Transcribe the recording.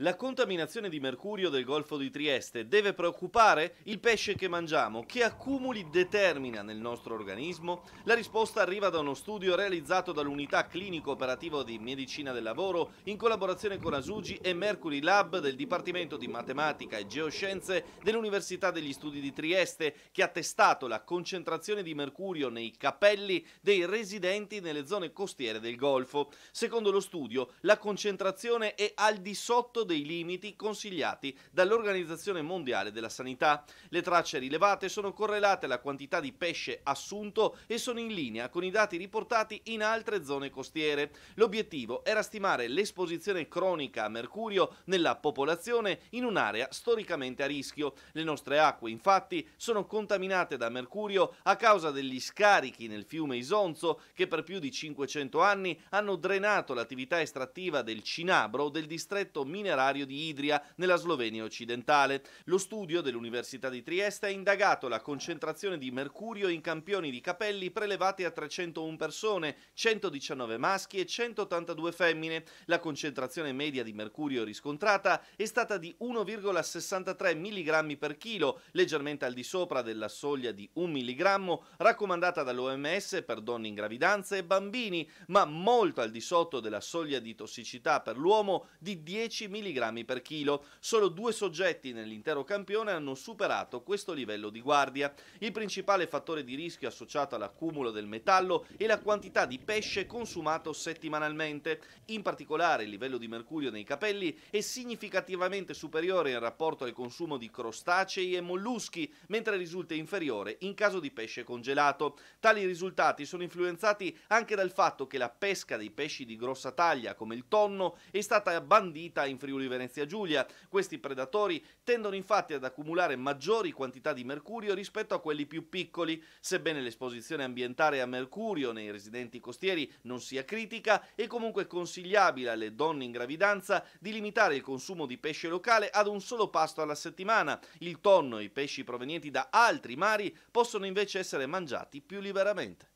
La contaminazione di mercurio del Golfo di Trieste deve preoccupare il pesce che mangiamo. Che accumuli determina nel nostro organismo? La risposta arriva da uno studio realizzato dall'unità clinico Operativo di medicina del lavoro in collaborazione con Asugi e Mercury Lab del Dipartimento di Matematica e Geoscienze dell'Università degli Studi di Trieste che ha testato la concentrazione di mercurio nei capelli dei residenti nelle zone costiere del Golfo. Secondo lo studio, la concentrazione è al di sotto dei limiti consigliati dall'Organizzazione Mondiale della Sanità. Le tracce rilevate sono correlate alla quantità di pesce assunto e sono in linea con i dati riportati in altre zone costiere. L'obiettivo era stimare l'esposizione cronica a mercurio nella popolazione in un'area storicamente a rischio. Le nostre acque, infatti, sono contaminate da mercurio a causa degli scarichi nel fiume Isonzo che per più di 500 anni hanno drenato l'attività estrattiva del cinabro del distretto Minerale minerario di Idria, nella Slovenia occidentale. Lo studio dell'Università di Trieste ha indagato la concentrazione di mercurio in campioni di capelli prelevati a 301 persone, 119 maschi e 182 femmine. La concentrazione media di mercurio riscontrata è stata di 1,63 mg per chilo, leggermente al di sopra della soglia di 1 mg raccomandata dall'OMS per donne in gravidanza e bambini, ma molto al di sotto della soglia di tossicità per l'uomo di 10 mg mg per chilo. Solo due soggetti nell'intero campione hanno superato questo livello di guardia. Il principale fattore di rischio associato all'accumulo del metallo è la quantità di pesce consumato settimanalmente. In particolare il livello di mercurio nei capelli è significativamente superiore in rapporto al consumo di crostacei e molluschi, mentre risulta inferiore in caso di pesce congelato. Tali risultati sono influenzati anche dal fatto che la pesca dei pesci di grossa taglia, come il tonno, è stata bandita in Friuli Friuli Venezia Giulia. Questi predatori tendono infatti ad accumulare maggiori quantità di mercurio rispetto a quelli più piccoli, sebbene l'esposizione ambientale a mercurio nei residenti costieri non sia critica, è comunque consigliabile alle donne in gravidanza di limitare il consumo di pesce locale ad un solo pasto alla settimana. Il tonno e i pesci provenienti da altri mari possono invece essere mangiati più liberamente.